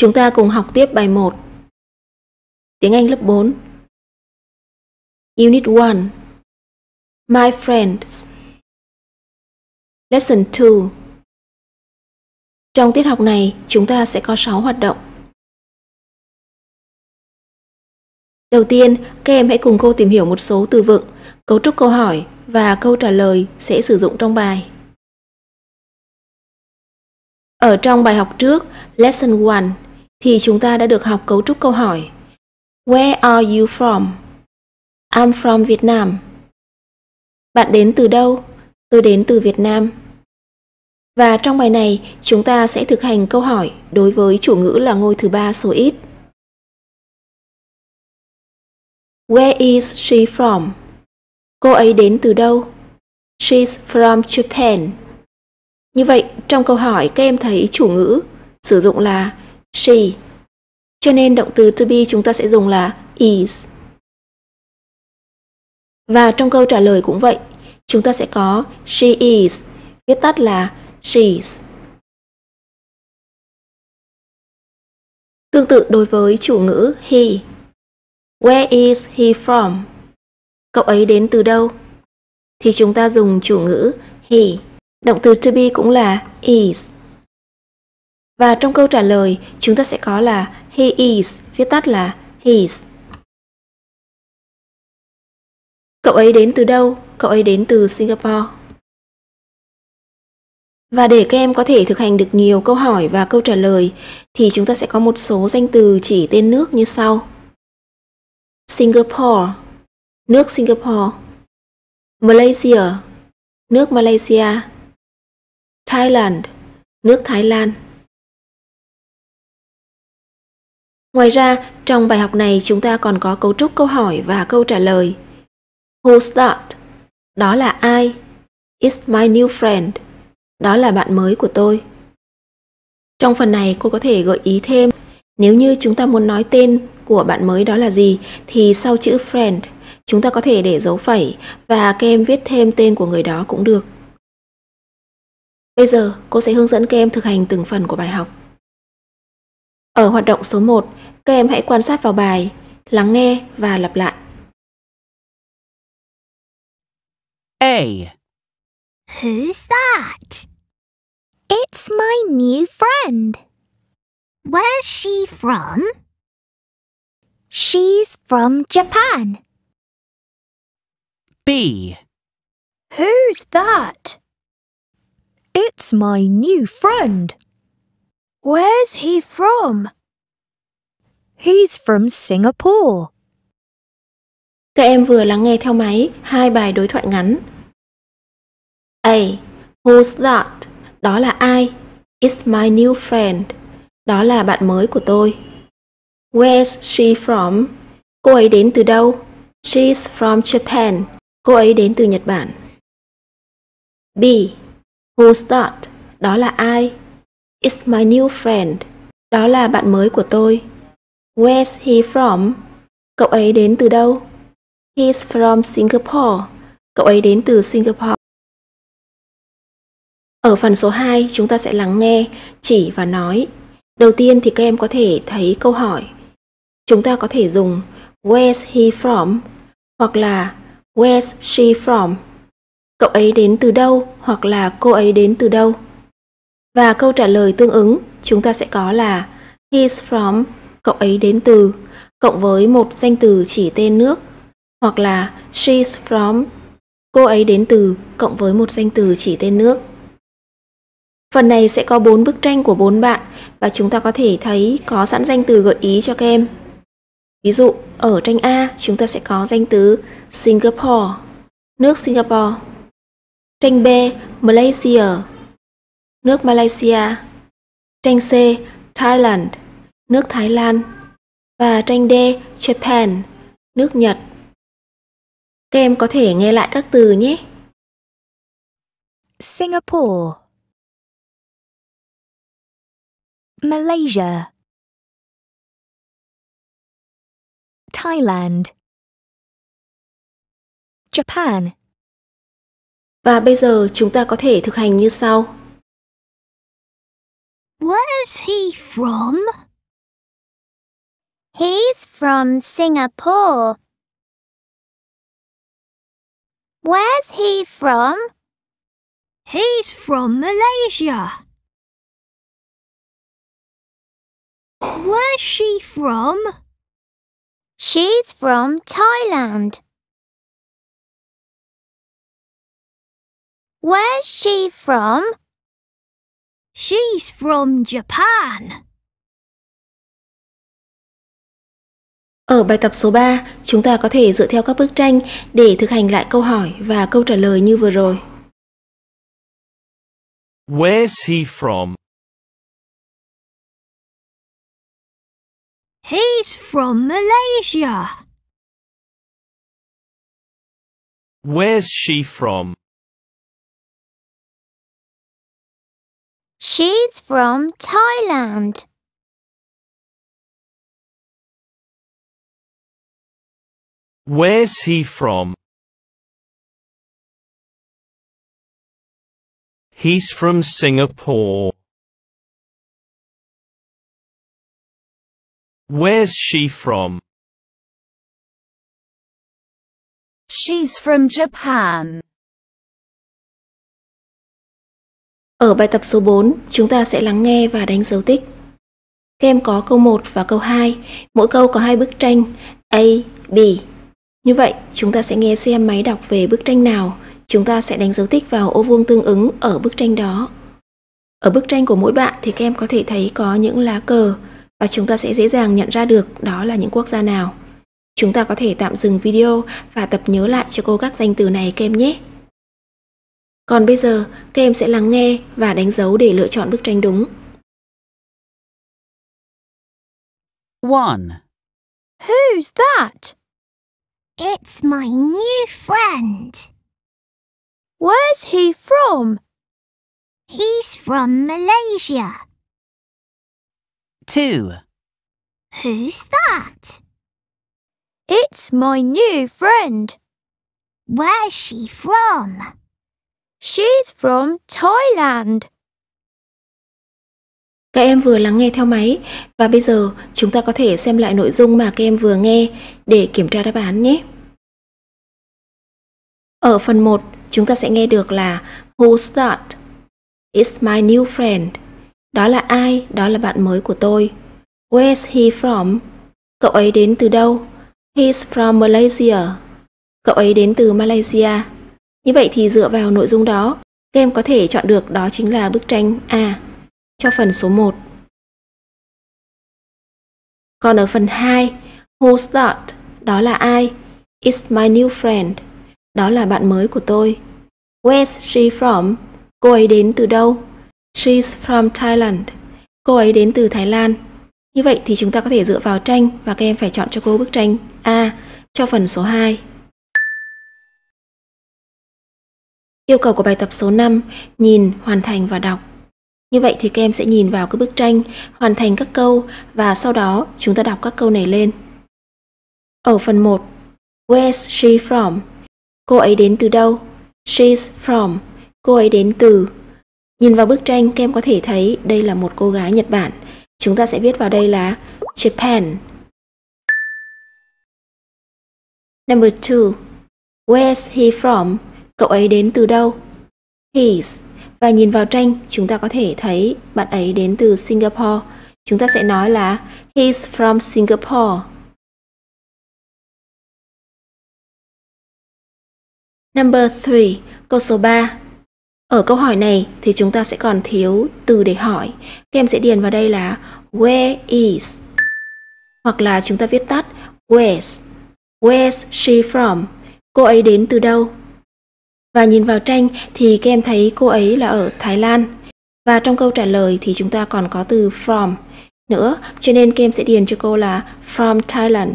Chúng ta cùng học tiếp bài 1. Tiếng Anh lớp 4. Unit 1. My friends. Lesson 2. Trong tiết học này, chúng ta sẽ có 6 hoạt động. Đầu tiên, các em hãy cùng cô tìm hiểu một số từ vựng, cấu trúc câu hỏi và câu trả lời sẽ sử dụng trong bài. Ở trong bài học trước, Lesson 1, thì chúng ta đã được học cấu trúc câu hỏi Where are you from? I'm from Vietnam. Bạn đến từ đâu? Tôi đến từ Việt Nam. Và trong bài này, chúng ta sẽ thực hành câu hỏi đối với chủ ngữ là ngôi thứ ba số ít. Where is she from? Cô ấy đến từ đâu? She's from Japan. Như vậy, trong câu hỏi các em thấy chủ ngữ sử dụng là she. Cho nên động từ to be chúng ta sẽ dùng là is. Và trong câu trả lời cũng vậy, chúng ta sẽ có she is, viết tắt là she's. Tương tự đối với chủ ngữ he. Where is he from? Cậu ấy đến từ đâu? Thì chúng ta dùng chủ ngữ he. Động từ to be cũng là is. Và trong câu trả lời, chúng ta sẽ có là he is, viết tắt là his. Cậu ấy đến từ đâu? Cậu ấy đến từ Singapore. Và để các em có thể thực hành được nhiều câu hỏi và câu trả lời thì chúng ta sẽ có một số danh từ chỉ tên nước như sau. Singapore, nước Singapore. Malaysia, nước Malaysia. Thailand, nước Thái Lan. Ngoài ra, trong bài học này chúng ta còn có cấu trúc câu hỏi và câu trả lời. Who's that? Đó là ai? It's my new friend. Đó là bạn mới của tôi. Trong phần này cô có thể gợi ý thêm nếu như chúng ta muốn nói tên của bạn mới đó là gì thì sau chữ friend chúng ta có thể để dấu phẩy và các em viết thêm tên của người đó cũng được. Bây giờ cô sẽ hướng dẫn các em thực hành từng phần của bài học. Ở hoạt động số 1, các em hãy quan sát vào bài, lắng nghe và lặp lại. A. Who's that? It's my new friend. Where's she from? She's from Japan. B. Who's that? It's my new friend. Where's he from? He's from Singapore. Các em vừa lắng nghe theo máy hai bài đối thoại ngắn. A. Who's that? Đó là ai? It's my new friend. Đó là bạn mới của tôi. Where's she from? Cô ấy đến từ đâu? She's from Japan. Cô ấy đến từ Nhật Bản. B. Who's that? Đó là ai? It's my new friend. Đó là bạn mới của tôi. Where's he from? Cậu ấy đến từ đâu? He's from Singapore. Cậu ấy đến từ Singapore. Ở phần số 2, chúng ta sẽ lắng nghe, chỉ và nói. Đầu tiên thì các em có thể thấy câu hỏi. Chúng ta có thể dùng Where's he from? hoặc là Where's she from? Cậu ấy đến từ đâu hoặc là cô ấy đến từ đâu? Và câu trả lời tương ứng chúng ta sẽ có là he's from, cậu ấy đến từ, cộng với một danh từ chỉ tên nước, hoặc là she's from, cô ấy đến từ, cộng với một danh từ chỉ tên nước. Phần này sẽ có bốn bức tranh của bốn bạn và chúng ta có thể thấy có sẵn danh từ gợi ý cho các em. Ví dụ, ở tranh A chúng ta sẽ có danh từ Singapore, nước Singapore. Tranh B, Malaysia, nước Malaysia, tranh C Thailand, nước Thái Lan và tranh D Japan, nước Nhật. Các em có thể nghe lại các từ nhé. Singapore Malaysia Thailand Japan Và bây giờ chúng ta có thể thực hành như sau. Where's he from? He's from Singapore. Where's he from? He's from Malaysia. Where's she from? She's from Thailand. Where's she from? She's from Japan. Ở bài tập số 3, chúng ta có thể dựa theo các bức tranh để thực hành lại câu hỏi và câu trả lời như vừa rồi. Where's he from? He's from Malaysia. Where's she from? She's from Thailand. Where's he from? He's from Singapore. Where's she from? She's from Japan. Ở bài tập số 4, chúng ta sẽ lắng nghe và đánh dấu tích. Các em có câu 1 và câu 2, mỗi câu có hai bức tranh A, B. Như vậy, chúng ta sẽ nghe xem máy đọc về bức tranh nào, chúng ta sẽ đánh dấu tích vào ô vuông tương ứng ở bức tranh đó. Ở bức tranh của mỗi bạn thì các em có thể thấy có những lá cờ và chúng ta sẽ dễ dàng nhận ra được đó là những quốc gia nào. Chúng ta có thể tạm dừng video và tập nhớ lại cho cô các danh từ này các em nhé. Còn bây giờ, các em sẽ lắng nghe và đánh dấu để lựa chọn bức tranh đúng. 1. Who's that? It's my new friend. Where's he from? He's from Malaysia. 2. Who's that? It's my new friend. Where's she from? She's from Thailand. Các em vừa lắng nghe theo máy và bây giờ chúng ta có thể xem lại nội dung mà các em vừa nghe để kiểm tra đáp án nhé. Ở phần 1, chúng ta sẽ nghe được là Who's that? It's my new friend. Đó là ai? Đó là bạn mới của tôi. Where's he from? Cậu ấy đến từ đâu? He's from Malaysia. Cậu ấy đến từ Malaysia. Như vậy thì dựa vào nội dung đó, các em có thể chọn được đó chính là bức tranh A cho phần số 1. Còn ở phần 2, who's that? Đó là ai? It's my new friend. Đó là bạn mới của tôi. Where's she from? Cô ấy đến từ đâu? She's from Thailand. Cô ấy đến từ Thái Lan. Như vậy thì chúng ta có thể dựa vào tranh và các em phải chọn cho cô bức tranh A cho phần số 2. Yêu cầu của bài tập số 5, nhìn, hoàn thành và đọc. Như vậy thì các em sẽ nhìn vào cái bức tranh, hoàn thành các câu và sau đó chúng ta đọc các câu này lên. Ở phần 1, Where's she from? Cô ấy đến từ đâu? She's from. Cô ấy đến từ. Nhìn vào bức tranh các em có thể thấy đây là một cô gái Nhật Bản. Chúng ta sẽ viết vào đây là Japan. Number 2. Where's he from? Cậu ấy đến từ đâu? He's. Và nhìn vào tranh, chúng ta có thể thấy bạn ấy đến từ Singapore. Chúng ta sẽ nói là He's from Singapore. Number 3, câu số 3. Ở câu hỏi này thì chúng ta sẽ còn thiếu từ để hỏi. Các em sẽ điền vào đây là Where is? Hoặc là chúng ta viết tắt Where's. Where's she from? Cô ấy đến từ đâu? Và nhìn vào tranh thì các em thấy cô ấy là ở Thái Lan. Và trong câu trả lời thì chúng ta còn có từ from nữa, cho nên các em sẽ điền cho cô là from Thailand.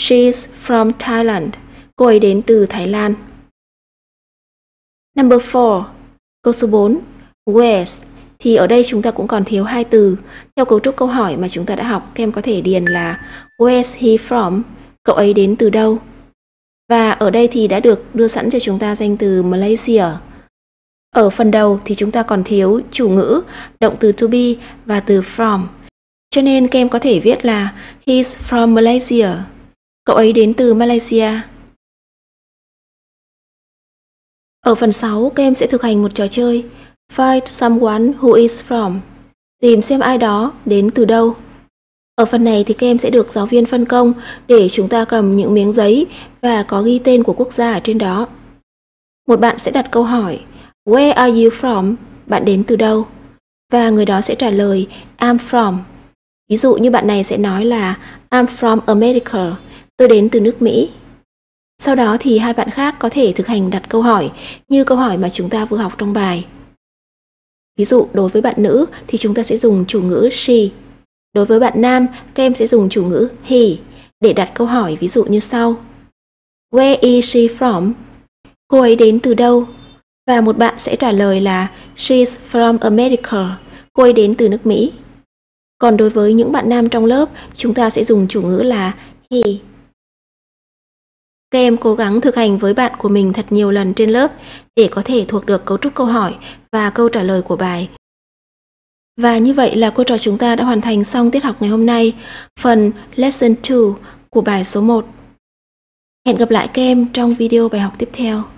she's from Thailand. Cô ấy đến từ Thái Lan. Number 4. Câu số 4. Where's thì ở đây chúng ta cũng còn thiếu hai từ. Theo cấu trúc câu hỏi mà chúng ta đã học, các em có thể điền là Where's he from? Cậu ấy đến từ đâu? Và ở đây thì đã được đưa sẵn cho chúng ta danh từ Malaysia. Ở phần đầu thì chúng ta còn thiếu chủ ngữ, động từ to be và từ from. Cho nên các em có thể viết là He's from Malaysia. Cậu ấy đến từ Malaysia. Ở phần 6, các em sẽ thực hành một trò chơi Find someone who is from. Tìm xem ai đó đến từ đâu. Ở phần này thì các em sẽ được giáo viên phân công để chúng ta cầm những miếng giấy và có ghi tên của quốc gia ở trên đó. Một bạn sẽ đặt câu hỏi Where are you from? Bạn đến từ đâu? Và người đó sẽ trả lời I'm from. Ví dụ như bạn này sẽ nói là I'm from America. Tôi đến từ nước Mỹ. Sau đó thì hai bạn khác có thể thực hành đặt câu hỏi như câu hỏi mà chúng ta vừa học trong bài. Ví dụ đối với bạn nữ thì chúng ta sẽ dùng chủ ngữ she Đối với bạn nam, các em sẽ dùng chủ ngữ he để đặt câu hỏi ví dụ như sau. Where is she from? Cô ấy đến từ đâu? Và một bạn sẽ trả lời là She's from America. Cô ấy đến từ nước Mỹ. Còn đối với những bạn nam trong lớp, chúng ta sẽ dùng chủ ngữ là he. Các em cố gắng thực hành với bạn của mình thật nhiều lần trên lớp để có thể thuộc được cấu trúc câu hỏi và câu trả lời của bài và như vậy là cô trò chúng ta đã hoàn thành xong tiết học ngày hôm nay, phần Lesson 2 của bài số 1. Hẹn gặp lại các em trong video bài học tiếp theo.